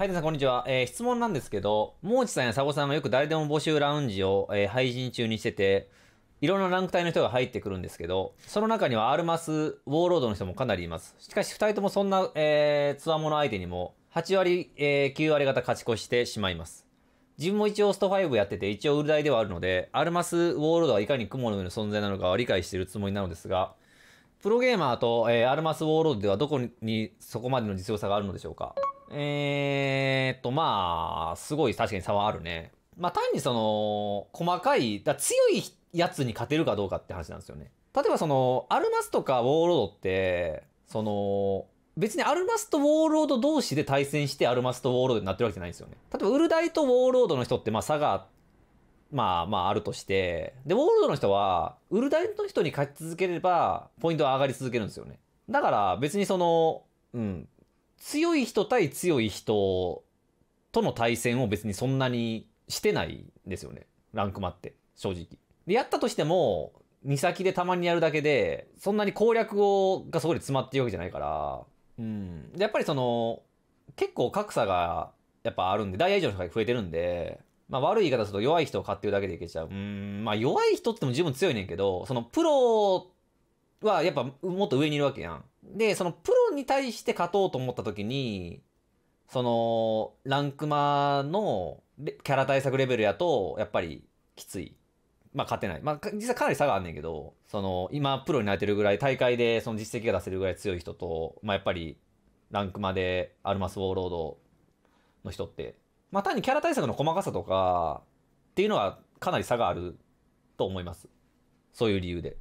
はい、皆さん、こんにちは。えー、質問なんですけど、もうちさんやさゴさんはよく誰でも募集ラウンジを、えー、配信中にしてて、いろんなランク帯の人が入ってくるんですけど、その中にはアルマス、ウォーロードの人もかなりいます。しかし、二人ともそんな、えー、つわもの相手にも、8割、えー、9割方勝ち越してしまいます。自分も一応スト5やってて、一応売る台ではあるので、アルマス、ウォーロードはいかに雲の上の存在なのかは理解しているつもりなのですが、プロゲーマーと、えー、アルマス、ウォーロードではどこにそこまでの実用さがあるのでしょうかえっと、まあ、すごい確かに差はあるね。まあ、単にその、細かい、だ強いやつに勝てるかどうかって話なんですよね。例えばその、アルマスとかウォーロードって、その、別にアルマスとウォーロード同士で対戦してアルマスとウォーロードになってるわけじゃないんですよね。例えばウルダイとウォーロードの人ってまあ差が、まあまああるとして、で、ウォーロードの人は、ウルダイの人に勝ち続ければ、ポイントは上がり続けるんですよね。だから別にその、うん、強い人対強い人との対戦を別にそんなにしてないんですよね。ランクマって、正直。で、やったとしても、2先でたまにやるだけで、そんなに攻略をがそこで詰まってるわけじゃないから、うん。やっぱりその、結構格差がやっぱあるんで、ダイヤ以上の人が増えてるんで、まあ悪い言い方すると弱い人を買ってるだけでいけちゃう。うん、まあ弱い人っても十分強いねんけど、そのプロはやっぱもっと上にいるわけやん。で、そのプロに対して勝とうと思った時に、その、ランクマのキャラ対策レベルやと、やっぱりきつい。まあ勝てない。まあ実際かなり差があんねんけど、その、今プロになれてるぐらい、大会でその実績が出せるぐらい強い人と、まあやっぱりランクマでアルマスウォーロードの人って、まあ単にキャラ対策の細かさとかっていうのはかなり差があると思います。そういう理由で。